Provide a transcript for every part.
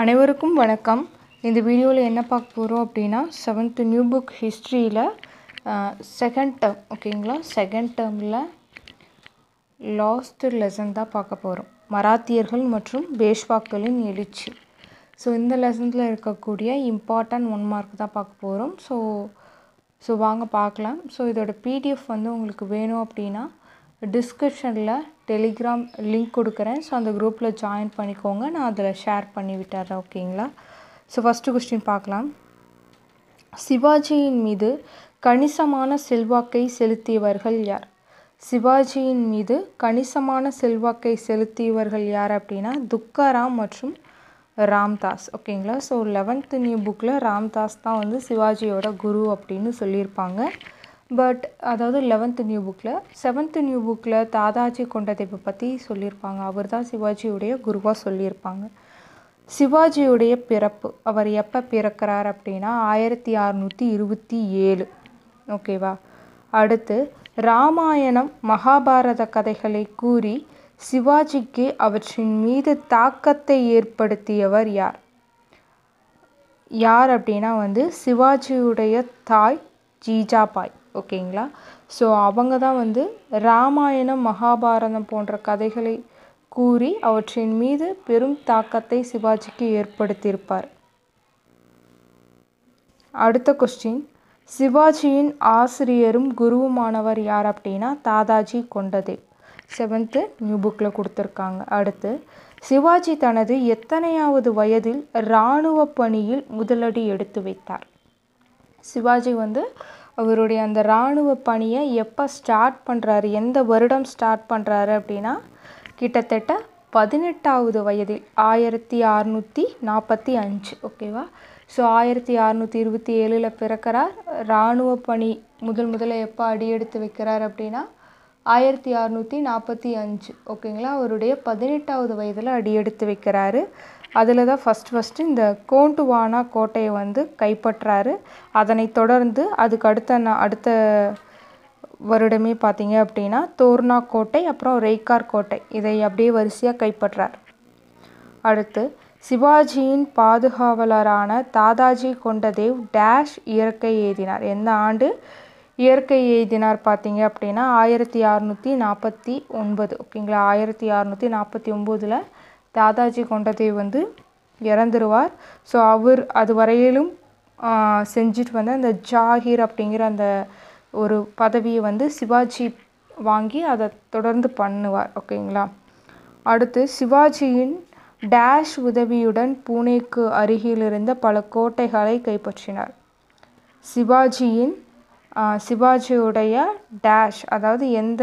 அனைவருக்கும் வணக்கம் இந்த வீடியோவில் என்ன பார்க்க போகிறோம் அப்படின்னா செவன்த்து நியூ புக் ஹிஸ்ட்ரியில் செகண்ட் டேர்ம் ஓகேங்களா செகண்ட் டேர்மில் லாஸ்ட் லெசன் தான் பார்க்க போகிறோம் மராத்தியர்கள் மற்றும் பேஷ்வாக்களின் எழுச்சி ஸோ இந்த லெசனில் இருக்கக்கூடிய இம்பார்ட்டன்ட் ஒன் மார்க் தான் பார்க்க போகிறோம் ஸோ ஸோ வாங்க பார்க்கலாம் ஸோ இதோட பிடிஎஃப் வந்து உங்களுக்கு வேணும் அப்படின்னா டிஸ்கிரிப்ஷனில் டெலிகிராம் லிங்க் கொடுக்குறேன் ஸோ அந்த குரூப்பில் ஜாயின் பண்ணிக்கோங்க நான் அதில் ஷேர் பண்ணி விட்டுறேன் ஓகேங்களா ஸோ ஃபஸ்ட்டு கொஸ்டின் பார்க்கலாம் சிவாஜியின் மீது கணிசமான செல்வாக்கை செலுத்தியவர்கள் யார் சிவாஜியின் மீது கணிசமான செல்வாக்கை செலுத்தியவர்கள் யார் அப்படின்னா துக்காராம் மற்றும் ராம்தாஸ் ஓகேங்களா ஸோ லெவன்த்து நியூ புக்கில் ராம்தாஸ் தான் வந்து சிவாஜியோட குரு அப்படின்னு சொல்லியிருப்பாங்க பட் அதாவது லெவன்த்து நியூ புக்கில் செவன்த்து நியூ புக்கில் தாதாஜி கொண்டதேவை பற்றி சொல்லியிருப்பாங்க அவர் தான் சிவாஜியுடைய குருவாக சொல்லியிருப்பாங்க சிவாஜியுடைய பிறப்பு அவர் எப்போ பிறக்கிறார் அப்படின்னா ஆயிரத்தி அறநூற்றி இருபத்தி ஏழு ஓகேவா அடுத்து ராமாயணம் மகாபாரத கதைகளை கூறி சிவாஜிக்கு அவற்றின் மீது தாக்கத்தை ஏற்படுத்தியவர் யார் யார் அப்படின்னா வந்து சிவாஜியுடைய தாய் ஜீஜாபாய் ஓகேங்களா ஸோ அவங்க தான் வந்து ராமாயணம் மகாபாரதம் போன்ற கதைகளை கூறி அவற்றின் மீது பெரும் தாக்கத்தை சிவாஜிக்கு ஏற்படுத்தியிருப்பார் அடுத்த கொஸ்டின் சிவாஜியின் ஆசிரியரும் குருவுமானவர் யார் அப்படின்னா தாதாஜி கொண்டதே செவன்த்து நியூ புக்கில் கொடுத்துருக்காங்க அடுத்து சிவாஜி தனது எத்தனையாவது வயதில் இராணுவ பணியில் முதலடி எடுத்து வைத்தார் சிவாஜி வந்து அவருடைய அந்த இராணுவ பணியை எப்போ ஸ்டார்ட் பண்ணுறாரு எந்த வருடம் ஸ்டார்ட் பண்ணுறாரு அப்படின்னா கிட்டத்தட்ட பதினெட்டாவது வயதில் ஆயிரத்தி அறநூற்றி நாற்பத்தி அஞ்சு ஓகேவா ஸோ ஆயிரத்தி அறநூற்றி இருபத்தி ஏழில் பிறக்கிறார் இராணுவ பணி முதல் முதல்ல எப்போ அடியெடுத்து வைக்கிறார் அப்படின்னா ஆயிரத்தி அறநூற்றி நாற்பத்தி அஞ்சு ஓகேங்களா அவருடைய பதினெட்டாவது வயதில் அடியெடுத்து வைக்கிறாரு அதில் தான் ஃபஸ்ட் ஃபஸ்ட்டு இந்த கோண்டுவானா கோட்டையை வந்து கைப்பற்றாரு அதனை தொடர்ந்து அதுக்கு அடுத்த அடுத்த வருடமே பார்த்தீங்க அப்படின்னா தோர்னா கோட்டை அப்புறம் ரெய்கார் கோட்டை இதை அப்படியே வரிசையாக கைப்பற்றார் அடுத்து சிவாஜியின் பாதுகாவலரான தாதாஜி கொண்டதேவ் டேஷ் இயற்கை எழுதினார் எந்த ஆண்டு இயற்கை எழுதினார் பார்த்தீங்க அப்படின்னா ஆயிரத்தி அறநூற்றி நாற்பத்தி ஒன்பது ஓகேங்களா ஆயிரத்தி அறநூற்றி நாற்பத்தி ஒம்போதில் தாதாஜி கொண்டதேவ் வந்து இறந்துருவார் ஸோ அவர் அது வரையிலும் செஞ்சுட்டு வந்து அந்த ஜாகிர் அப்படிங்கிற அந்த ஒரு பதவியை வந்து சிவாஜி வாங்கி அதை தொடர்ந்து பண்ணுவார் ஓகேங்களா அடுத்து சிவாஜியின் டேஷ் உதவியுடன் பூனேக்கு அருகில் இருந்த பல கோட்டைகளை கைப்பற்றினார் சிவாஜியின் சிவாஜியுடைய டேஷ் அதாவது எந்த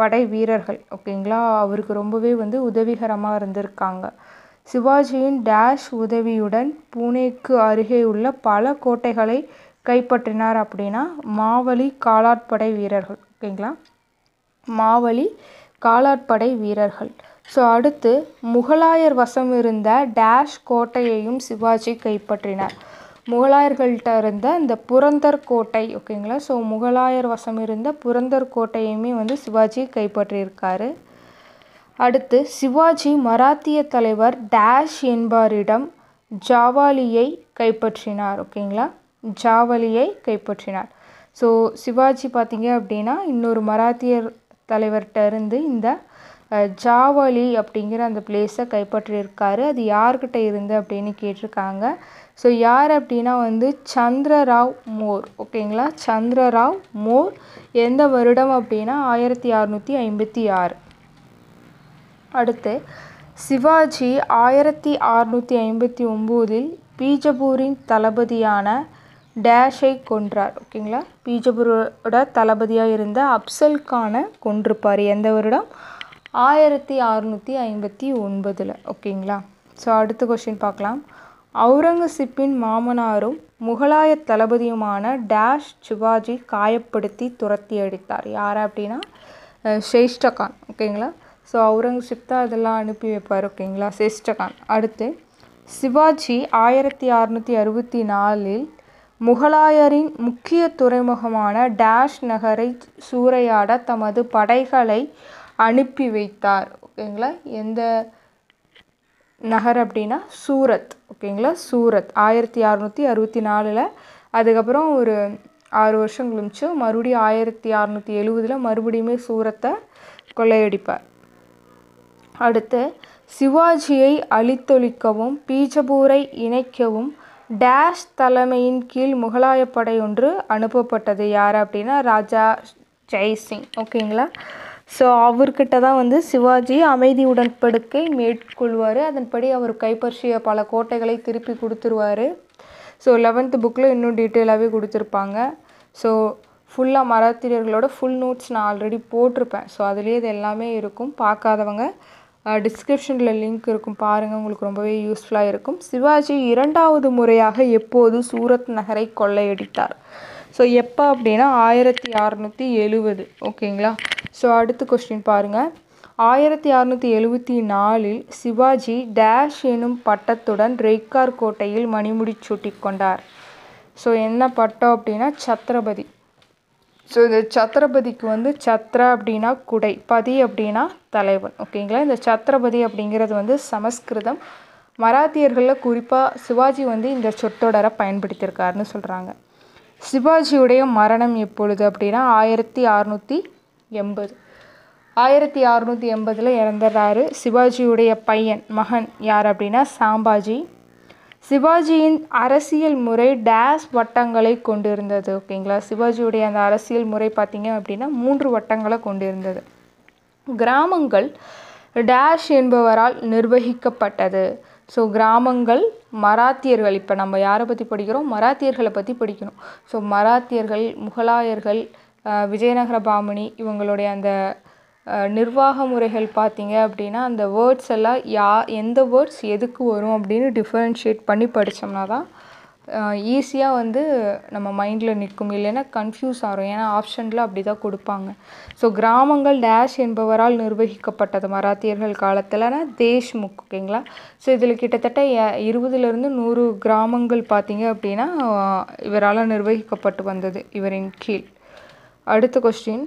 படை வீரர்கள் ஓகேங்களா அவருக்கு ரொம்பவே வந்து உதவிகரமாக இருந்திருக்காங்க சிவாஜியின் டேஷ் உதவியுடன் பூனேக்கு அருகே உள்ள பல கோட்டைகளை கைப்பற்றினார் அப்படின்னா மாவழி காலாட்படை வீரர்கள் ஓகேங்களா மாவழி காலாட்படை வீரர்கள் ஸோ அடுத்து முகலாயர் வசம் இருந்த டேஷ் கோட்டையையும் சிவாஜி கைப்பற்றினார் முகலாயர்கள்ட்ட இருந்த இந்த புரந்தர் கோட்டை ஓகேங்களா ஸோ முகலாயர் வசம் இருந்த புரந்தர் கோட்டையுமே வந்து சிவாஜி கைப்பற்றியிருக்காரு அடுத்து சிவாஜி மராத்திய தலைவர் டேஷ் என்பாரிடம் ஜாவாலியை கைப்பற்றினார் ஓகேங்களா ஜாவலியை கைப்பற்றினார் ஸோ சிவாஜி பார்த்தீங்க அப்படின்னா இன்னொரு மராத்தியர் தலைவர்கிட்ட இருந்து இந்த ஜாவலி அப்படிங்கிற அந்த பிளேஸை கைப்பற்றியிருக்காரு அது யார்கிட்ட இருந்து அப்படின்னு கேட்டிருக்காங்க ஸோ யார் அப்படின்னா வந்து சந்திரராவ் மோர் ஓகேங்களா சந்திரராவ் மோர் எந்த வருடம் அப்படின்னா ஆயிரத்தி அறநூற்றி ஐம்பத்தி ஆறு அடுத்து சிவாஜி ஆயிரத்தி அறுநூற்றி ஐம்பத்தி ஒம்போதில் பீஜபூரின் தளபதியான டேஷை கொன்றார் ஓகேங்களா பீஜபூரோட தளபதியாக இருந்த அப்சல் கானை கொன்றிருப்பார் எந்த வருடம் ஆயிரத்தி அறுநூற்றி ஐம்பத்தி ஒன்பதில் ஓகேங்களா ஸோ அடுத்த கொஷின் பார்க்கலாம் அவுரங்கசீப்பின் மாமனாரும் முகலாயத் தளபதியுமான டேஷ் சிவாஜி காயப்படுத்தி துரத்தி அடித்தார் யார் அப்படின்னா ஷேஷ்டகான் ஓகேங்களா ஸோ அவுரங்கசீப் தான் இதெல்லாம் அனுப்பி வைப்பார் ஓகேங்களா ஷேஷ்டகான் அடுத்து சிவாஜி ஆயிரத்தி அறநூத்தி அறுபத்தி நாலில் முகலாயரின் முக்கிய துறைமுகமான டேஷ் நகரை சூறையாட தமது படைகளை அனுப்பி வைத்தார் ஓகேங்களா எந்த நகர் அப்படின்னா சூரத் ஓகேங்களா சூரத் ஆயிரத்தி அறநூற்றி அறுபத்தி நாலில் அதுக்கப்புறம் ஒரு ஆறு வருஷம் கழிச்சு மறுபடியும் ஆயிரத்தி அறநூற்றி எழுவதில் மறுபடியுமே சூரத்தை கொள்ளையடிப்பார் அடுத்து சிவாஜியை அழித்தொழிக்கவும் பீஜபூரை இணைக்கவும் டேஷ் தலைமையின் கீழ் முகலாய படை ஒன்று அனுப்பப்பட்டது யார் அப்படின்னா ராஜா ஜெய்சிங் ஓகேங்களா ஸோ அவர்கிட்ட தான் வந்து சிவாஜி அமைதி உடன்படிக்கை மேற்கொள்வார் அதன்படி அவர் கைப்பற்றிய பல கோட்டைகளை திருப்பி கொடுத்துருவார் ஸோ லெவன்த்து புக்கில் இன்னும் டீட்டெயிலாகவே கொடுத்துருப்பாங்க ஸோ ஃபுல்லாக மராத்திரியர்களோட ஃபுல் நோட்ஸ் நான் ஆல்ரெடி போட்டிருப்பேன் ஸோ அதுலேயே இது எல்லாமே இருக்கும் பார்க்காதவங்க டிஸ்கிரிப்ஷனில் லிங்க் இருக்கும் பாருங்கள் உங்களுக்கு ரொம்பவே யூஸ்ஃபுல்லாக இருக்கும் சிவாஜி இரண்டாவது முறையாக எப்போது சூரத் நகரை கொள்ளையடித்தார் ஸோ எப்போ அப்படின்னா ஆயிரத்தி அறநூற்றி எழுவது ஓகேங்களா ஸோ அடுத்த கொஸ்டின் பாருங்கள் ஆயிரத்தி அறநூற்றி எழுபத்தி நாலில் சிவாஜி டேஷ் எனும் பட்டத்துடன் ரெய்கார் கோட்டையில் மணிமுடி சூட்டி கொண்டார் ஸோ என்ன பட்டம் அப்படின்னா சத்ரபதி ஸோ இந்த சத்ரபதிக்கு வந்து சத்ர அப்படின்னா குடை பதி அப்படின்னா தலைவன் ஓகேங்களா இந்த சத்ரபதி அப்படிங்கிறது வந்து சமஸ்கிருதம் மராத்தியர்களில் குறிப்பாக சிவாஜி வந்து இந்த சொற்றொடரை பயன்படுத்தியிருக்காருன்னு சொல்கிறாங்க சிவாஜியுடைய மரணம் எப்பொழுது அப்படின்னா ஆயிரத்தி அறநூற்றி எண்பது ஆயிரத்தி அறநூற்றி எண்பதில் இறந்துடுறாரு சிவாஜியுடைய பையன் மகன் யார் அப்படின்னா சாம்பாஜி சிவாஜியின் அரசியல் முறை டேஸ் வட்டங்களை கொண்டிருந்தது ஓகேங்களா சிவாஜியுடைய அந்த அரசியல் முறை பார்த்திங்க அப்படின்னா மூன்று வட்டங்களை கொண்டிருந்தது கிராமங்கள் டேஷ் என்பவரால் நிர்வகிக்கப்பட்டது ஸோ கிராமங்கள் மராத்தியர்கள் இப்போ நம்ம யாரை பற்றி படிக்கிறோம் மராத்தியர்களை பற்றி படிக்கணும் ஸோ மராத்தியர்கள் முகலாயர்கள் விஜயநகர பாமணி இவங்களுடைய அந்த நிர்வாக முறைகள் பார்த்தீங்க அப்படின்னா அந்த வேர்ட்ஸ் எல்லாம் யா எந்த வேர்ட்ஸ் எதுக்கு வரும் அப்படின்னு டிஃப்ரென்ஷியேட் பண்ணி படித்தோம்னா தான் ஈஸியாக வந்து நம்ம மைண்டில் நிற்கும் இல்லைன்னா கன்ஃபியூஸ் ஆகிறோம் ஏன்னா ஆப்ஷனில் அப்படி தான் கொடுப்பாங்க ஸோ கிராமங்கள் டேஷ் என்பவரால் நிர்வகிக்கப்பட்டது மராத்தியர்கள் காலத்தில்னா தேஷ்முக் ஓகேங்களா ஸோ இதில் கிட்டத்தட்ட இருபதுலேருந்து நூறு கிராமங்கள் பார்த்தீங்க அப்படின்னா இவரால் நிர்வகிக்கப்பட்டு வந்தது இவரின் கீழ் அடுத்த கொஸ்டின்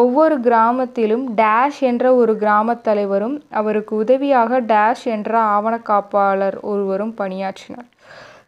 ஒவ்வொரு கிராமத்திலும் டேஷ் என்ற ஒரு கிராமத் தலைவரும் அவருக்கு உதவியாக டேஷ் என்ற ஆவணக்காப்பாளர் ஒருவரும் பணியாற்றினார்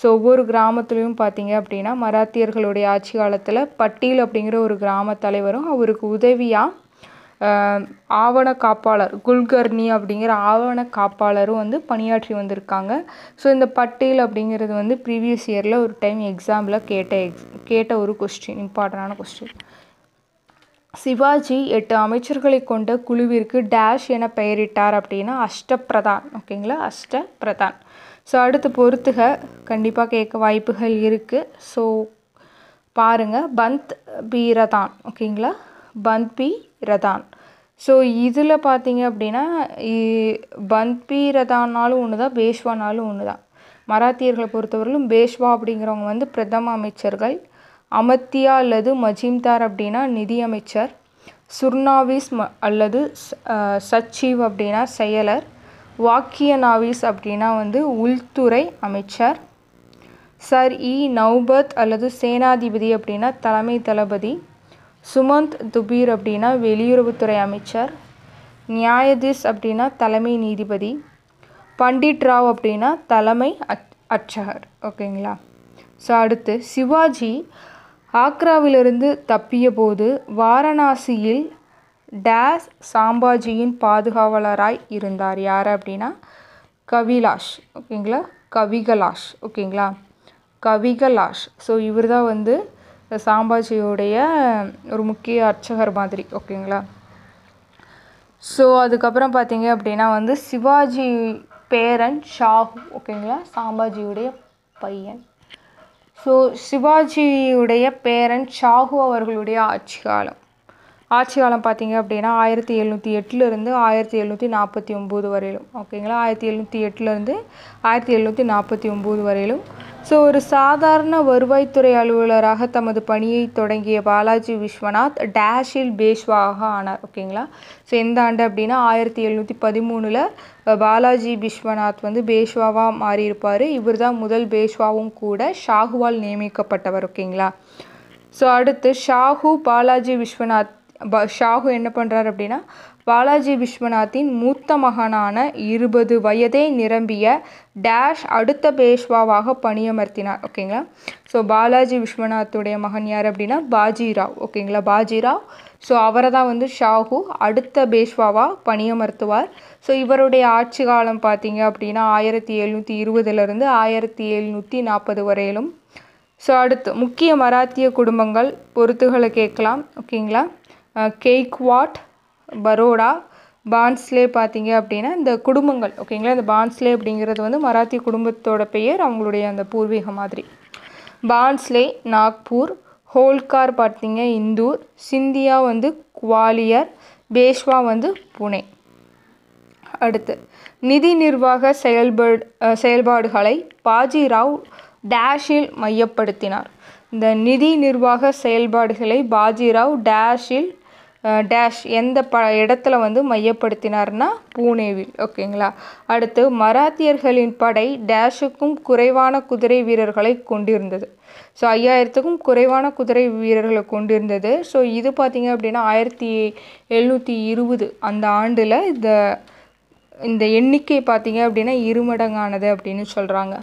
ஸோ ஒவ்வொரு கிராமத்துலேயும் பார்த்தீங்க அப்படின்னா மராத்தியர்களுடைய ஆட்சி காலத்தில் பட்டீல் அப்படிங்கிற ஒரு கிராம தலைவரும் அவருக்கு உதவியாக ஆவண காப்பாளர் குல்கர்னி அப்படிங்கிற ஆவண காப்பாளரும் வந்து பணியாற்றி வந்திருக்காங்க ஸோ இந்த பட்டியல் அப்படிங்கிறது வந்து ப்ரீவியஸ் இயரில் ஒரு டைம் எக்ஸாமில் கேட்ட எக்ஸ் கேட்ட ஒரு கொஸ்டின் இம்பார்ட்டண்டான கொஸ்டின் சிவாஜி எட்டு அமைச்சர்களை கொண்ட குழுவிற்கு டேஷ் என பெயரிட்டார் அப்படின்னா அஷ்டப்பிரதான் ஓகேங்களா அஷ்டப்பிரதான் ஸோ அடுத்து பொறுத்துக கண்டிப்பாக கேட்க வாய்ப்புகள் இருக்குது ஸோ பாருங்கள் பந்த் பி ரதான் ஓகேங்களா பந்த் பி ரதான் ஸோ இதில் பார்த்தீங்க அப்படின்னா பந்த் பி ரதானாலும் ஒன்று தான் பேஷ்வானாலும் ஒன்று தான் மராத்தியர்களை பொறுத்தவரையிலும் பேஷ்வா அப்படிங்கிறவங்க வந்து பிரதம அமைச்சர்கள் அமத்தியா அல்லது மஜிம்தார் அப்படின்னா நிதியமைச்சர் சுர்னாவிஸ் ம அல்லது சச்சிவ் அப்படின்னா செயலர் வாக்கிய நாவிஸ் அப்படின்னா வந்து உள்துறை அமைச்சர் சர் இ நௌபத் அல்லது சேனாதிபதி அப்படின்னா தலைமை தளபதி சுமந்த் துபீர் அப்படின்னா வெளியுறவுத்துறை அமைச்சர் நியாயதீஸ் அப்படின்னா தலைமை நீதிபதி பண்டிட் ராவ் அப்படின்னா தலைமை அச் அச்சகர் ஓகேங்களா ஸோ அடுத்து சிவாஜி ஆக்ராவிலிருந்து தப்பிய போது வாரணாசியில் டேஸ் சாம்பாஜியின் பாதுகாவலராய் இருந்தார் யார் அப்படின்னா கவிலாஷ் ஓகேங்களா கவிகலாஷ் ஓகேங்களா கவிகலாஷ் ஸோ இவர் தான் வந்து சாம்பாஜியோடைய ஒரு முக்கிய அர்ச்சகர் மாதிரி ஓகேங்களா ஸோ அதுக்கப்புறம் பார்த்தீங்க அப்படின்னா வந்து சிவாஜி பேரன் ஷாஹு ஓகேங்களா சாம்பாஜியுடைய பையன் ஸோ சிவாஜியுடைய பேரன் ஷாஹு அவர்களுடைய ஆட்சி காலம் ஆட்சி காலம் பார்த்தீங்க அப்படின்னா ஆயிரத்தி எழுநூற்றி எட்டுலேருந்து ஆயிரத்தி எழுநூற்றி நாற்பத்தி ஒம்பது வரையிலும் ஓகேங்களா ஆயிரத்தி எழுநூற்றி எட்டுலேருந்து ஆயிரத்தி எழுநூற்றி நாற்பத்தி ஒம்பது வரையிலும் ஸோ ஒரு சாதாரண வருவாய்த்துறை அலுவலராக தமது பணியை தொடங்கிய பாலாஜி விஸ்வநாத் டேஷில் பேஷ்வாக ஆனார் ஓகேங்களா ஸோ எந்த ஆண்டு அப்படின்னா ஆயிரத்தி எழுநூற்றி பதிமூணில் பாலாஜி விஸ்வநாத் வந்து பேஷ்வாவாக மாறியிருப்பார் இவர் தான் முதல் பேஷ்வாவும் கூட ஷாகுவால் நியமிக்கப்பட்டவர் ஓகேங்களா ஸோ அடுத்து ஷாஹு பாலாஜி விஸ்வநாத் ஷாகு என்ன பண்ணுறார் அப்படின்னா பாலாஜி விஸ்வநாத்தின் மூத்த மகனான இருபது வயதை நிரம்பிய டேஷ் அடுத்த பேஷ்வாவாக பணியமர்த்தினார் ஓகேங்களா ஸோ பாலாஜி விஸ்வநாத்துடைய மகன் யார் அப்படின்னா பாஜிராவ் ஓகேங்களா பாஜிராவ் ஸோ அவரை தான் வந்து ஷாகு அடுத்த பேஷ்வாவாக பணியமர்த்துவார் ஸோ இவருடைய ஆட்சி காலம் பார்த்தீங்க அப்படின்னா ஆயிரத்தி எழுநூற்றி இருபதுலேருந்து ஆயிரத்தி எழுநூற்றி நாற்பது வரையிலும் ஸோ அடுத்து முக்கிய மராத்திய குடும்பங்கள் பொறுத்துகளை கேட்கலாம் ஓகேங்களா கேக் வாட் பரோடா பான்ஸ்லே பார்த்தீங்க அப்படின்னா இந்த குடும்பங்கள் ஓகேங்களா இந்த பான்ஸ்லே அப்படிங்கிறது வந்து மராத்தி குடும்பத்தோட பெயர் அவங்களுடைய அந்த பூர்வீகம் மாதிரி பான்ஸ்லே நாக்பூர் ஹோல்கார் பார்த்தீங்க இந்தூர் சிந்தியா வந்து குவாலியர் பேஷ்வா வந்து புனே அடுத்து நிதி நிர்வாக செயல்படு செயல்பாடுகளை பாஜிராவ் டேஷில் மையப்படுத்தினார் இந்த நிதி நிர்வாக செயல்பாடுகளை பாஜிராவ் டேஷில் டேஷ் எந்த ப இடத்துல வந்து மையப்படுத்தினார்னா பூனேவில் ஓகேங்களா அடுத்து மராத்தியர்களின் படை டேஷுக்கும் குறைவான குதிரை வீரர்களை கொண்டிருந்தது ஸோ ஐயாயிரத்துக்கும் குறைவான குதிரை வீரர்களை கொண்டிருந்தது ஸோ இது பார்த்திங்க அப்படின்னா ஆயிரத்தி எழுநூற்றி இருபது அந்த ஆண்டில் இந்த இந்த எண்ணிக்கை பார்த்திங்க அப்படின்னா இருமடங்கானது அப்படின்னு சொல்கிறாங்க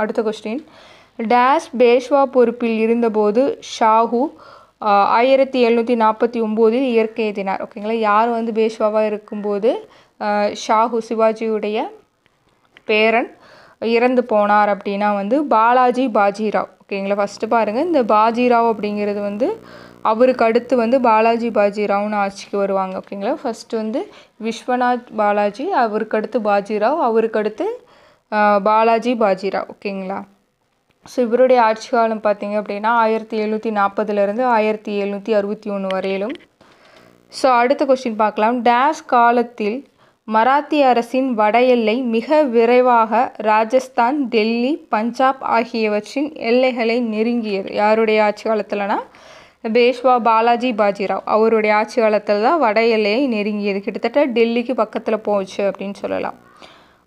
அடுத்த கொஸ்டின் டேஷ் பேஷ்வா பொறுப்பில் இருந்தபோது ஷாஹூ ஆயிரத்தி எழுநூற்றி நாற்பத்தி ஒம்போதில் இயற்கை எழுதினார் ஓகேங்களா யார் வந்து பேஷ்வாவாக இருக்கும்போது ஷாஹு சிவாஜியுடைய பேரன் இறந்து போனார் அப்படின்னா வந்து பாலாஜி பாஜிராவ் ஓகேங்களா ஃபஸ்ட்டு பாருங்கள் இந்த பாஜிராவ் அப்படிங்கிறது வந்து அவருக்கு அடுத்து வந்து பாலாஜி பாஜிராவ்னு ஆட்சிக்கு வருவாங்க ஓகேங்களா ஃபஸ்ட்டு வந்து விஸ்வநாத் பாலாஜி அவருக்கு அடுத்து பாஜிராவ் அவருக்கு அடுத்து பாலாஜி பாஜிராவ் ஓகேங்களா ஸோ இவருடைய ஆட்சி காலம் பார்த்திங்க அப்படின்னா ஆயிரத்தி எழுநூற்றி நாற்பதுலேருந்து ஆயிரத்தி எழுநூற்றி அறுபத்தி ஒன்று வரையிலும் ஸோ அடுத்த கொஸ்டின் பார்க்கலாம் டேஸ் காலத்தில் மராத்திய அரசின் வட எல்லை மிக விரைவாக ராஜஸ்தான் டெல்லி பஞ்சாப் ஆகியவற்றின் எல்லைகளை நெருங்கியது யாருடைய ஆட்சி காலத்தில்னா பேஷ்வா பாலாஜி பாஜிராவ் அவருடைய ஆட்சி காலத்தில் தான் வட எல்லையை நெருங்கியது கிட்டத்தட்ட டெல்லிக்கு பக்கத்தில் போச்சு அப்படின்னு சொல்லலாம்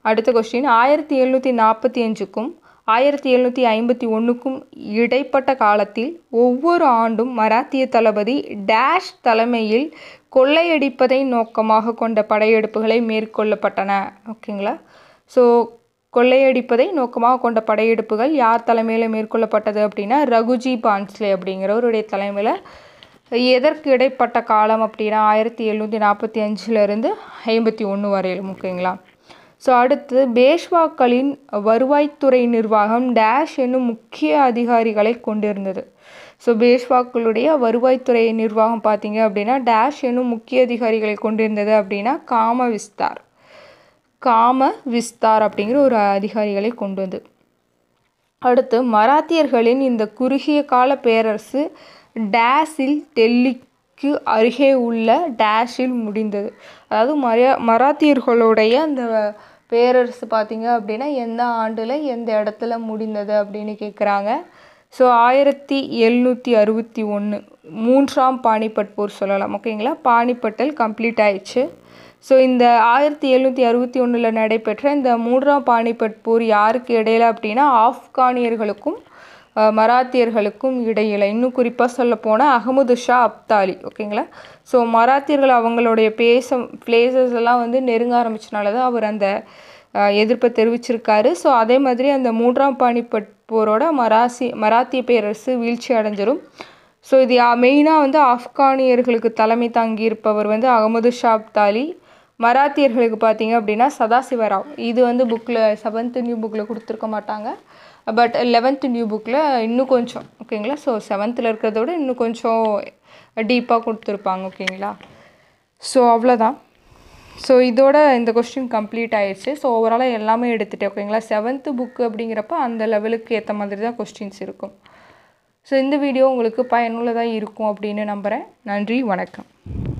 அடுத்த கொஸ்டின் ஆயிரத்தி எழுநூற்றி நாற்பத்தி அஞ்சுக்கும் ஆயிரத்தி எழுநூற்றி ஐம்பத்தி ஒன்றுக்கும் இடைப்பட்ட காலத்தில் ஒவ்வொரு ஆண்டும் மராத்திய தளபதி டேஷ் தலைமையில் கொள்ளையடிப்பதை நோக்கமாக கொண்ட படையெடுப்புகளை மேற்கொள்ளப்பட்டன ஓகேங்களா ஸோ கொள்ளையடிப்பதை நோக்கமாக கொண்ட படையெடுப்புகள் யார் தலைமையில் மேற்கொள்ளப்பட்டது அப்படின்னா ரகுஜி பான்ஸ்லே அப்படிங்கிறவருடைய தலைமையில் எதற்கு இடைப்பட்ட காலம் அப்படின்னா ஆயிரத்தி எழுநூற்றி நாற்பத்தி அஞ்சுலேருந்து ஐம்பத்தி ஒன்று வரையிலும் ஓகேங்களா ஸோ அடுத்து பேஷ்வாக்களின் வருவாய்த்துறை நிர்வாகம் டேஷ் என்னும் முக்கிய அதிகாரிகளை கொண்டிருந்தது ஸோ பேஷ்வாக்களுடைய வருவாய்த்துறை நிர்வாகம் பார்த்தீங்க அப்படின்னா டேஷ் என்னும் முக்கிய அதிகாரிகளை கொண்டிருந்தது அப்படின்னா காம விஸ்தார் காம விஸ்தார் அப்படிங்கிற ஒரு அதிகாரிகளை கொண்டு வந்தது அடுத்து மராத்தியர்களின் இந்த குறுகிய கால பேரரசு டேஷில் டெல்லிக்கு அருகே உள்ள டேஷில் முடிந்தது அதாவது மரியா மராத்தியர்களுடைய அந்த பேரரசு பார்த்தீங்க அப்படின்னா எந்த ஆண்டில் எந்த இடத்துல முடிந்தது அப்படின்னு கேட்குறாங்க ஸோ ஆயிரத்தி எழுநூற்றி அறுபத்தி ஒன்று மூன்றாம் பானிபட் போர் சொல்லலாம் ஓகேங்களா பானிபட்டல் கம்ப்ளீட் ஆயிடுச்சு ஸோ இந்த ஆயிரத்தி எழுநூற்றி அறுபத்தி ஒன்றில் நடைபெற்ற இந்த மூன்றாம் பானிபட் போர் யாருக்கு இடையில அப்படின்னா ஆப்கானியர்களுக்கும் மராத்தியர்களுக்கும் இடையில் இன்னும் குறிப்பாக சொல்ல போனால் அகமது ஷா அப்தாலி ஓகேங்களா ஸோ மராத்தியர்கள் அவங்களுடைய பேசம் பிளேசஸ் எல்லாம் வந்து நெருங்க ஆரம்பிச்சனால தான் அவர் அந்த எதிர்ப்பை தெரிவிச்சிருக்காரு ஸோ அதே மாதிரி அந்த மூன்றாம் பாணிபட் போரோட மராசி மராத்திய பேரரசு வீழ்ச்சி அடைஞ்சிடும் ஸோ இது மெயினாக வந்து ஆப்கானியர்களுக்கு தலைமை தாங்கியிருப்பவர் வந்து அகமது ஷா அப்தாலி மராத்தியர்களுக்கு பார்த்தீங்க அப்படின்னா சதாசிவராவ் இது வந்து புக்கில் செவன்த்து நியூ புக்கில் கொடுத்துருக்க மாட்டாங்க பட் லெவன்த்து நியூ புக்கில் இன்னும் கொஞ்சம் ஓகேங்களா ஸோ செவன்த்தில் இருக்கிறத விட இன்னும் கொஞ்சம் டீப்பாக கொடுத்துருப்பாங்க ஓகேங்களா ஸோ அவ்வளோதான் ஸோ இதோட இந்த கொஸ்டின் கம்ப்ளீட் ஆயிடுச்சு ஸோ ஓவராலாக எல்லாமே எடுத்துகிட்டேன் ஓகேங்களா செவன்த்து புக்கு அப்படிங்கிறப்ப அந்த லெவலுக்கு ஏற்ற மாதிரி தான் கொஸ்டின்ஸ் இருக்கும் ஸோ இந்த வீடியோ உங்களுக்கு பயனுள்ளதாக இருக்கும் அப்படின்னு நம்புகிறேன் நன்றி வணக்கம்